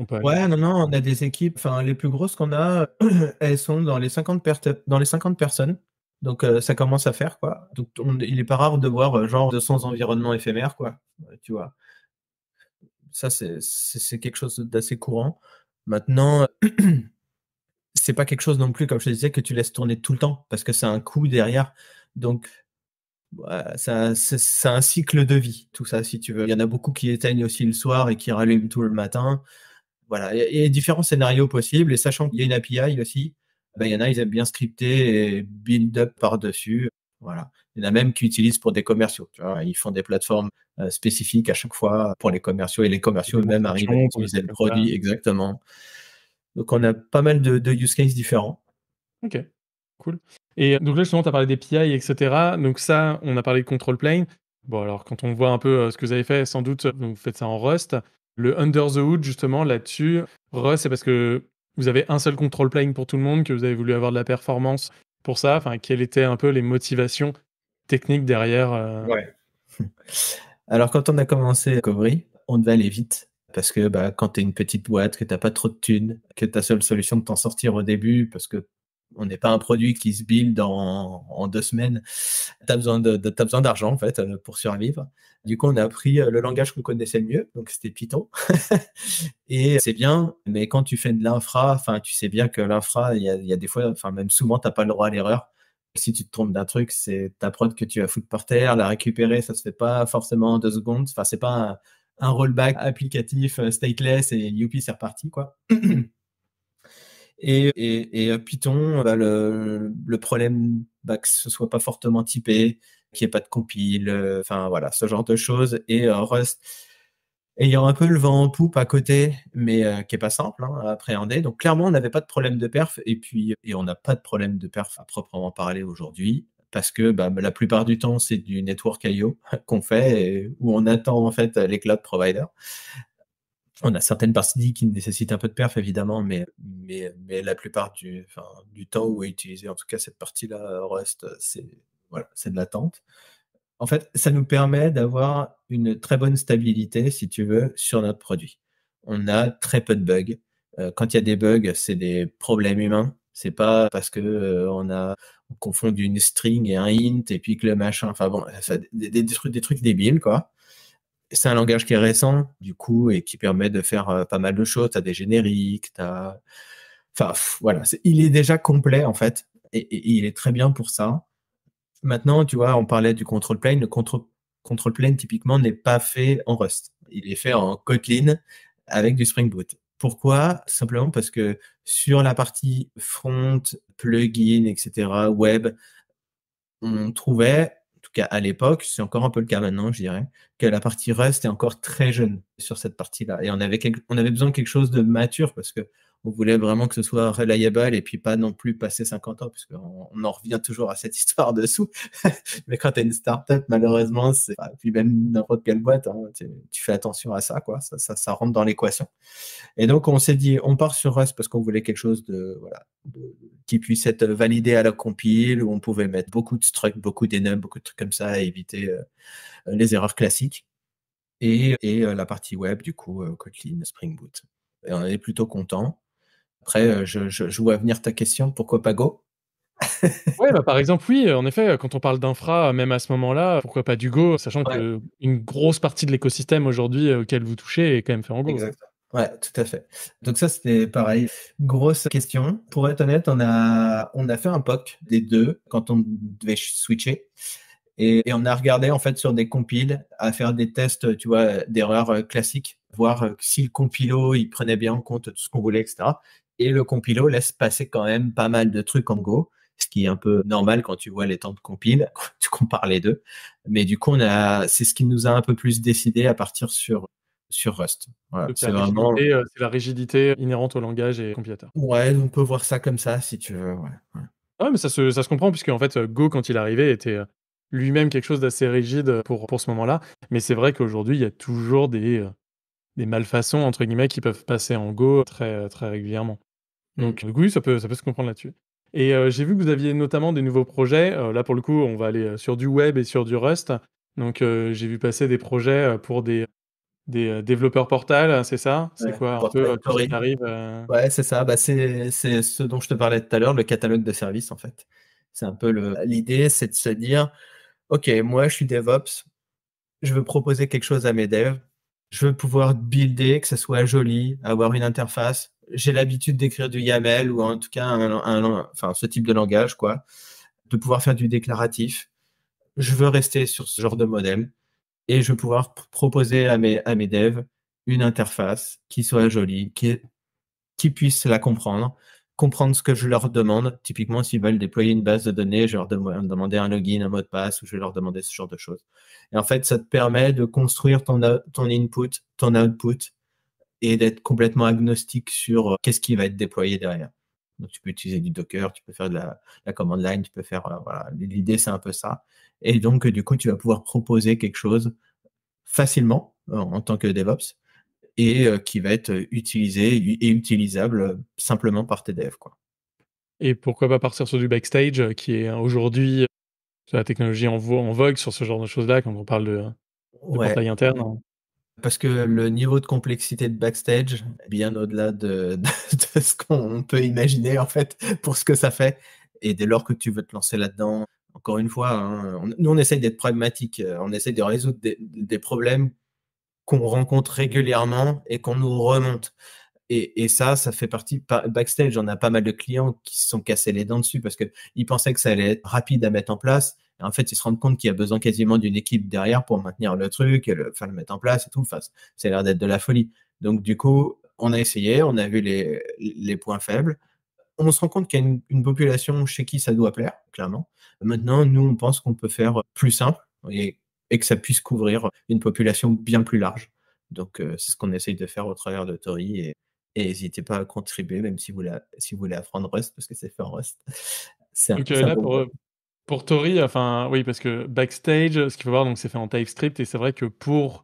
peut Ouais, non, non, on a des équipes. Enfin, les plus grosses qu'on a, (clears throat) elles sont dans les 50, dans les 50 personnes. Donc euh, ça commence à faire quoi. Donc il est pas rare de voir euh, genre genre 200 environnements éphémères quoi. Euh, tu vois. Ça c'est quelque chose d'assez courant. Maintenant (clears throat) c'est pas quelque chose non plus comme je te disais que tu laisses tourner tout le temps parce que c'est un coût derrière. Donc ça c'est un cycle de vie tout ça si tu veux. Il y en a beaucoup qui éteignent aussi le soir et qui rallument tout le matin. Voilà, il y a différents scénarios possibles et sachant qu'il y a une API aussi, ah ben, il y en a, ils aiment bien scripter et build-up par-dessus. Voilà. Il y en a même qui utilisent pour des commerciaux. Tu vois. Ils font des plateformes euh, spécifiques à chaque fois pour les commerciaux et les commerciaux eux-mêmes arrivent à utiliser le produit. Exactement. Donc, on a pas mal de, use cases différents. OK, cool. Et euh, donc là, justement, tu as parlé des PI, etc. Donc ça, on a parlé de control plane. Bon, alors quand on voit un peu euh, ce que vous avez fait, sans doute, vous faites ça en Rust. Le Under the Hood, justement, là-dessus, Rust, c'est parce que vous avez un seul control plane pour tout le monde, que vous avez voulu avoir de la performance pour ça. Enfin, quelles étaient un peu les motivations techniques derrière euh, (laughs) Alors, quand on a commencé Covery, on devait aller vite. Parce que bah, quand tu es une petite boîte, que tu pas trop de thunes, que ta seule solution de t'en sortir au début, parce que on n'est pas un produit qui se build en, deux semaines. Tu as besoin d'argent en fait euh, pour survivre. Du coup, on a appris euh, le langage qu'on connaissait le mieux, donc c'était Python. (laughs) et c'est bien, mais quand tu fais de l'infra, enfin, tu sais bien que l'infra, il y, a des fois, enfin, même souvent, tu n'as pas le droit à l'erreur. Si tu te trompes d'un truc, c'est ta prod que tu vas foutre par terre, la récupérer, ça ne se fait pas forcément en deux secondes. Enfin, n'est pas un, un rollback applicatif euh, stateless et youpi, c'est reparti, quoi. (clears throat) Et, Python, bah, le, problème bah, que ce soit pas fortement typé, qu'il n'y ait pas de compile, euh, enfin voilà, ce genre de choses. Et euh, Rust ayant un peu le vent en poupe à côté, mais euh, qui n'est pas simple hein, à appréhender. Donc clairement, on n'avait pas de problème de perf et puis et on n'a pas de problème de perf à proprement parler aujourd'hui. Parce que bah, la plupart du temps, c'est du network IO (laughs) qu'on fait, où on attend en fait les cloud providers on a certaines parties qui nécessitent un peu de perf, évidemment, mais, mais, la plupart du, temps où est utilisée, en tout cas, cette partie-là, euh, Rust, euh, c'est voilà, de l'attente. En fait, ça nous permet d'avoir une très bonne stabilité, si tu veux, sur notre produit. On a très peu de bugs. Euh, quand il y a des bugs, c'est des problèmes humains. C'est pas parce que on a confondu confond une string et un int et puis que le machin. Enfin bon, ça, des, des trucs débiles quoi c'est un langage qui est récent, du coup, et qui permet de faire euh, pas mal de choses. Tu as des génériques, tu as. Enfin, voilà, il est déjà complet, en fait, et, il est très bien pour ça. Maintenant, tu vois, on parlait du control plane. Le control plane, typiquement, n'est pas fait en Rust. Il est fait en Kotlin avec du Spring Boot. Pourquoi Simplement parce que sur la partie front, plugin, etc., web, on trouvait qu'à à l'époque, c'est encore un peu le cas maintenant, je dirais, que la partie Rust est encore très jeune sur cette partie-là. Et on avait, on avait besoin de quelque chose de mature parce que on voulait vraiment que ce soit reliable et puis pas non plus passer 50 ans, parce on en revient toujours à cette (laughs) histoire dessous. (laughs) Mais quand tu as une startup, malheureusement, c'est, puis même n'importe quelle boîte, hein, tu, fais attention à ça, quoi. Ça, ça, rentre dans l'équation. Et donc, on s'est dit, on part sur Rust parce qu'on voulait quelque chose de, voilà, qui puisse être validé à la compile, où on pouvait mettre beaucoup de struct, beaucoup d'énum, beaucoup de trucs comme ça, éviter euh, les erreurs classiques. Et, euh, la partie web, du coup, euh, Kotlin, Spring Boot. Et on est plutôt content. Après, euh, je, vois venir ta question, pourquoi pas Go (laughs) Oui, bah, par exemple, oui, en effet, quand on parle d'infra, même à ce moment-là, pourquoi pas du Go, sachant qu'une grosse partie de l'écosystème aujourd'hui euh, auquel vous touchez est quand même fait en Go. Exactement. Ouais, tout à fait. Donc ça, c'était pareil. Grosse question. Pour être honnête, on a, on a fait un POC des deux quand on devait switcher. Et, on a regardé en fait sur des compiles à faire des tests, tu vois, d'erreurs euh, classiques, voir si le compilo, il prenait bien en compte tout ce qu'on voulait, etc. Et le compilo laisse passer quand même pas mal de trucs en Go, ce qui est un peu normal quand tu vois les temps de compile, (laughs) tu compares les deux. Mais du coup, on a, c'est ce qui nous a un peu plus décidé à partir sur sur Rust. c'est vraiment euh, c'est la rigidité inhérente au langage et compilateur. Ouais, on peut voir ça comme ça si tu veux. Ouais, ah, mais ça se, ça se comprend puisque en fait Go quand il arrivait était euh, lui-même quelque chose d'assez rigide pour, pour ce moment-là. Mais c'est vrai qu'aujourd'hui il y a toujours des euh, des malfaçons entre guillemets qui peuvent passer en Go très très régulièrement. Donc, oui, ça peut, ça peut se comprendre là-dessus. Et euh, j'ai vu que vous aviez notamment des nouveaux projets. Euh, là, pour le coup, on va aller euh, sur du web et sur du Rust. Donc, j'ai vu passer des projets pour des, développeurs portal, c'est ça C'est quoi un peu arrive Ouais, c'est ça. Bah, c'est ce dont je te parlais tout à l'heure, le catalogue de services, en fait. C'est un peu l'idée, c'est de se dire, OK, moi, je suis DevOps. Je veux proposer quelque chose à mes devs. Je veux pouvoir builder, que ce soit joli, avoir une interface, j'ai l'habitude d'écrire du YAML ou en tout cas un, enfin, ce type de langage, quoi, de pouvoir faire du déclaratif. Je veux rester sur ce genre de modèle et je veux pouvoir proposer à mes, à mes devs une interface qui soit jolie, qui, qui puisse la comprendre, comprendre ce que je leur demande. Typiquement, s'ils veulent déployer une base de données, je vais leur demander un login, un mot de passe, ou je vais leur demander ce genre de choses. Et en fait, ça te permet de construire ton, ton input, ton output, et d'être complètement agnostique sur euh, qu'est-ce qui va être déployé derrière. Donc, tu peux utiliser du Docker, tu peux faire de la, command line, tu peux faire. Euh, l'idée, c'est un peu ça. Et donc, euh, du coup, tu vas pouvoir proposer quelque chose facilement en, tant que DevOps et qui va être utilisé et utilisable simplement par TDF. Quoi. Et pourquoi pas partir sur du backstage qui est hein, aujourd'hui la technologie en, vogue sur ce genre de choses-là quand on parle de, portail interne hein parce que le niveau de complexité de backstage, bien au-delà (laughs) de, ce qu'on peut imaginer en fait pour ce que ça fait. Et dès lors que tu veux te lancer là-dedans, encore une fois, hein, nous on essaye d'être pragmatique, euh, on essaye de résoudre des, problèmes qu'on rencontre régulièrement et qu'on nous remonte. Et, et, ça, ça fait partie backstage. On a pas mal de clients qui se sont cassés les dents dessus parce qu'ils pensaient que ça allait être rapide à mettre en place en fait, ils se rendent compte qu'il y a besoin quasiment d'une équipe derrière pour maintenir le truc, et le, mettre en place et tout. Ça c'est l'air d'être de la folie. Donc, du coup, on a essayé, on a vu les, points faibles. On se rend compte qu'il y a une, population chez qui ça doit plaire, clairement. Maintenant, nous, on pense qu'on peut faire plus simple et, que ça puisse couvrir une population bien plus large. Donc, euh, c'est ce qu'on essaye de faire au travers de Tori et, n'hésitez pas à contribuer, même si vous voulez, si vous voulez apprendre Rust, parce que c'est fait en Rust. C'est là, pour, pour Tori, enfin, oui, parce que backstage, ce qu'il faut voir, donc c'est fait en TypeScript et c'est vrai que pour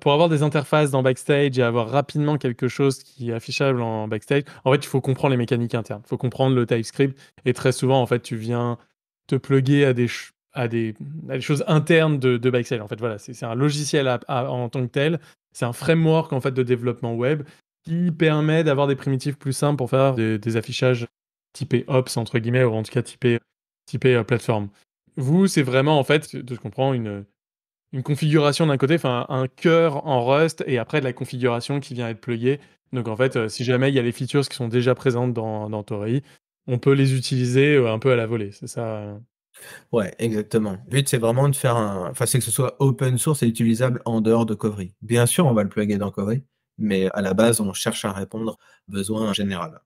pour avoir des interfaces dans backstage et avoir rapidement quelque chose qui est affichable en backstage, en fait, il faut comprendre les mécaniques internes. Il faut comprendre le TypeScript. Et très souvent, en fait, tu viens te pluguer à des, à des, des choses internes de, de, backstage. En fait, voilà, c'est un logiciel en tant que tel. C'est un framework, en fait, de développement web qui permet d'avoir des primitives plus simples pour faire des, des affichages typés ops, entre guillemets, ou en tout cas typés typé euh, plateforme. Vous, c'est vraiment, en fait, de je comprends, une, une configuration d'un côté, enfin un cœur en Rust et après de la configuration qui vient être pluguée. Donc en fait, euh, si jamais il y a les features qui sont déjà présentes dans, dans Tori, on peut les utiliser euh, un peu à la volée, c'est ça Ouais, exactement. Le but, c'est vraiment de faire un. Enfin, c'est que ce soit open source et utilisable en dehors de Covery. Bien sûr, on va le plugger dans Covery, mais à la base, on cherche à répondre aux besoins général.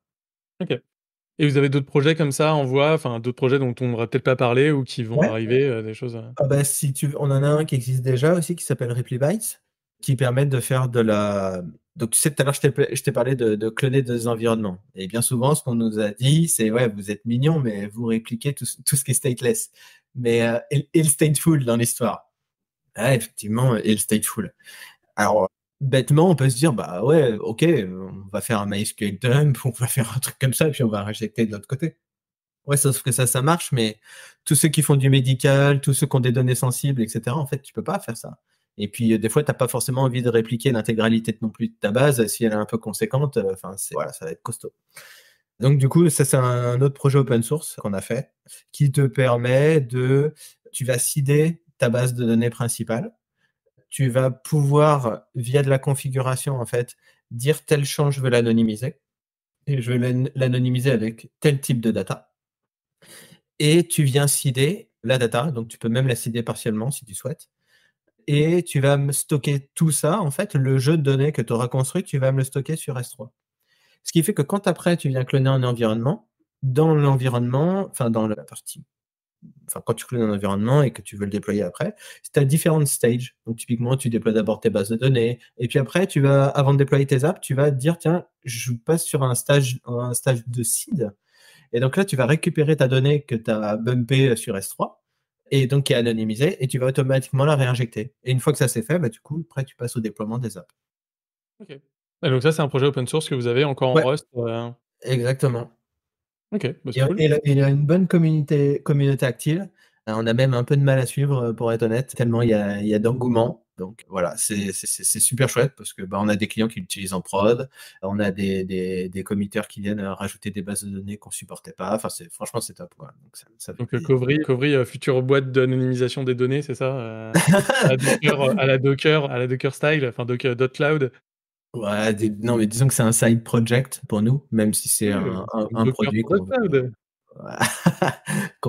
Ok. Et vous avez d'autres projets comme ça en voie, enfin d'autres projets dont on n'aura peut-être pas parlé ou qui vont arriver, euh, des choses. Euh? Ah bah, si tu, on en a un qui existe déjà aussi qui s'appelle Replaybytes, qui permet de faire de la. Donc tu sais, tout à l'heure je t'ai parlé de, cloner des environnements. Et bien souvent, ce qu'on nous a dit, c'est ouais, vous êtes mignon, mais vous répliquez tout, ce qui est stateless, mais euh, il est stateful dans l'histoire. Ah, effectivement, il est stateful. Alors bêtement, on peut se dire, bah ouais, ok, on va faire un MySQL dump, (laughs) on va faire un truc comme ça, puis on va réjecter de l'autre côté. Ouais, sauf que ça, ça marche, mais tous ceux qui font du médical, tous ceux qui ont des données sensibles, etc., en fait, tu peux pas faire ça. Et puis, euh, des fois, tu pas forcément envie de répliquer l'intégralité non plus de ta base. Si elle est un peu conséquente, euh, enfin, voilà, ça va être costaud. Donc, du coup, ça, c'est un autre projet open source qu'on a fait qui te permet de. Tu vas cider ta base de données principale tu vas pouvoir, via de la configuration, en fait, dire tel champ, je veux l'anonymiser. Et je veux l'anonymiser avec tel type de data. Et tu viens cider la data, donc tu peux même la cider partiellement si tu souhaites. Et tu vas me stocker tout ça, en fait, le jeu de données que tu auras construit, tu vas me le stocker sur S3. Ce qui fait que quand après tu viens cloner un environnement, dans l'environnement, enfin dans la partie enfin, quand tu crées un environnement et que tu veux le déployer après, c'est à différentes stages. Donc, typiquement, tu déploies d'abord tes bases de données, et puis après, tu vas, avant de déployer tes apps, tu vas dire, tiens, je passe sur un stage, un stage de seed. Et donc là, tu vas récupérer ta donnée que tu as bumpée sur S3, et donc qui est anonymisée, et tu vas automatiquement la réinjecter. Et une fois que ça s'est fait, bah, du coup, après, tu passes au déploiement des apps. Ok. Et donc ça, c'est un projet open source que vous avez encore en Rust. Euh? Exactement. Bah, il y il a une bonne communauté, communauté active. Euh, on a même un peu de mal à suivre, euh, pour être honnête, tellement il y a, d'engouement. Donc voilà, c'est super chouette parce que bah, on a des clients qui l'utilisent en prod, on a des, des, committeurs qui viennent euh, rajouter des bases de données qu'on supportait pas. Enfin, c'est, franchement, c'est top. Donc, future boîte d'anonymisation des données, c'est ça (laughs) à, la Docker, à la Docker style, enfin Docker, .cloud. Ouais, non, mais disons que c'est un side project pour nous, même si c'est un, euh, produit (laughs) qu'on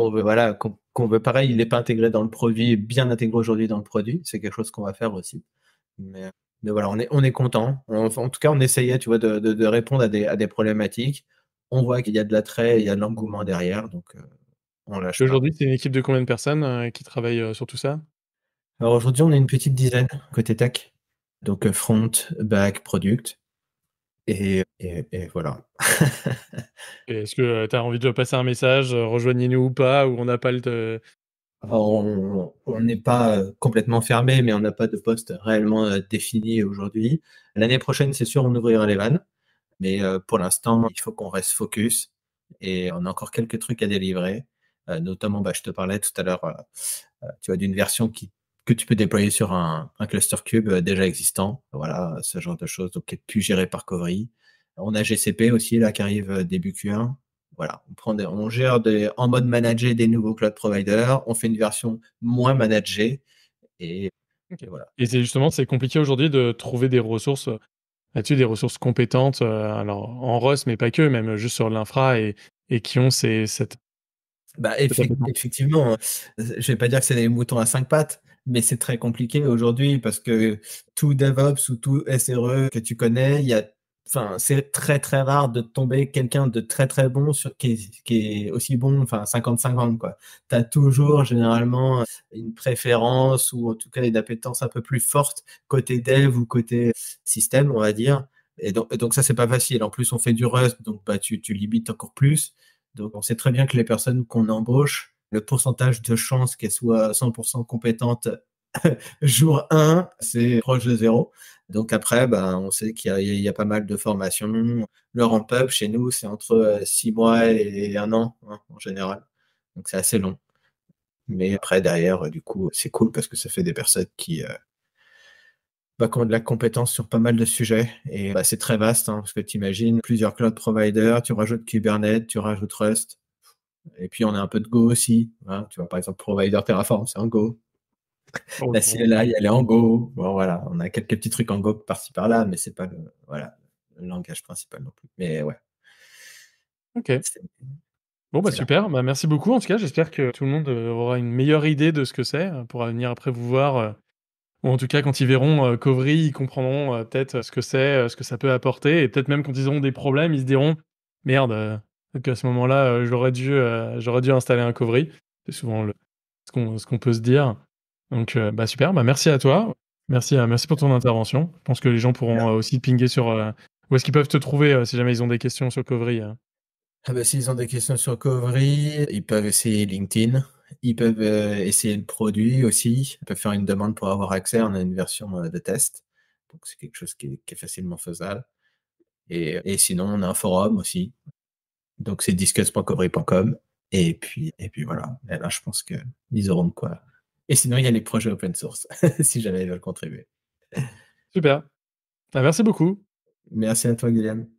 veut... voilà, qu'on veut. Pareil, il n'est pas intégré dans le produit, bien intégré aujourd'hui dans le produit. C'est quelque chose qu'on va faire aussi. Mais, voilà, on est, on est content. en tout cas, on essayait, tu vois, de, répondre à des, problématiques. On voit qu'il y a de l'attrait, il y a de l'engouement derrière, donc euh, on lâche. Aujourd'hui, c'est une équipe de combien de personnes euh, qui travaille sur tout ça Alors aujourd'hui, on est une petite dizaine côté tech. Donc euh, front, back, product. Et, voilà. (laughs) Est-ce que euh, tu as envie de passer un message euh, Rejoignez-nous ou pas Ou on n'a pas le. on n'est pas complètement fermé, mais on n'a pas de poste réellement défini aujourd'hui. L'année prochaine, c'est sûr, on ouvrira les vannes. Mais pour l'instant, il faut qu'on reste focus. Et on a encore quelques trucs à délivrer. notamment, bah, je te parlais tout à l'heure, tu vois, d'une version qui que tu peux déployer sur un, cluster cube euh, déjà existant. Voilà, ce genre de choses, donc qui est plus géré par Covery. On a GCP aussi, là, qui arrive euh, début Q1. Voilà, on, prend des, on gère des, en mode managé des nouveaux cloud providers. On fait une version moins managée. Et, voilà. Et c'est justement, c'est compliqué aujourd'hui de trouver des ressources euh, là-dessus, des ressources compétentes, alors en ROS, mais pas que, même juste sur l'infra et, et qui ont ces, cette, bah, effectivement, je vais pas dire que c'est des moutons à cinq pattes, mais c'est très compliqué aujourd'hui parce que tout DevOps ou tout SRE que tu connais, il y a Enfin, c'est très très rare de tomber quelqu'un de très très bon sur qui est, aussi bon, enfin 50-50 quoi. Tu as toujours généralement une préférence ou en tout cas une appétence un peu plus forte côté dev ou côté système, on va dire. Et donc, donc ça c'est pas facile. En plus on fait du Rust, donc bah tu, tu limites encore plus. Donc on sait très bien que les personnes qu'on embauche le pourcentage de chances qu'elle soit 100% compétente (laughs) jour 1, c'est proche de zéro. Donc après, ben, on sait qu'il y, a pas mal de formations. Le ramp-up chez nous, c'est entre 6 euh, mois et 1 an hein, en général. Donc c'est assez long. Mais après, derrière, euh, du coup, c'est cool parce que ça fait des personnes qui, euh, ben, ont de la compétence sur pas mal de sujets. Et bah, c'est très vaste hein, parce que tu imagines plusieurs cloud providers, tu rajoutes Kubernetes, tu rajoutes Rust. Et puis, on a un peu de Go aussi. Hein. Tu vois, par exemple, Provider Terraform, c'est en Go. Oh, La oh. CLI, elle est en Go. Bon, voilà, on a quelques petits trucs en Go par-ci par-là, mais c'est pas le, voilà, le langage principal non plus. Mais ouais. Ok. Bon, bah super, bah, merci beaucoup. En tout cas, j'espère que tout le monde euh, aura une meilleure idée de ce que c'est, euh, pour venir après vous voir, euh, ou en tout cas quand ils verront Covery, ils comprendront peut-être ce que c'est, ce que ça peut apporter, et peut-être même quand ils auront des problèmes, ils se diront, merde, donc à ce moment-là, euh, j'aurais dû, euh, j'aurais dû installer un covery. C'est souvent le, ce qu'on peut se dire. Donc euh, bah super, bah merci à toi. Merci, merci pour ton intervention. Je pense que les gens pourront aussi pinguer sur où est-ce qu'ils peuvent te trouver si jamais ils ont des questions sur Covery. Ah bah, S'ils ont des questions sur Covery, ils peuvent essayer LinkedIn. Ils peuvent essayer le produit aussi. Ils peuvent faire une demande pour avoir accès. On a une version de test. Donc, c'est quelque chose qui est, facilement faisable. Et, et sinon, on a un forum aussi donc c'est discuss.covery.com Et puis, et puis voilà. là, je pense qu'ils auront quoi. Et sinon, il y a les projets open source, (laughs) si jamais ils veulent contribuer. Super. Bah, merci beaucoup. Merci à toi, Guillaume.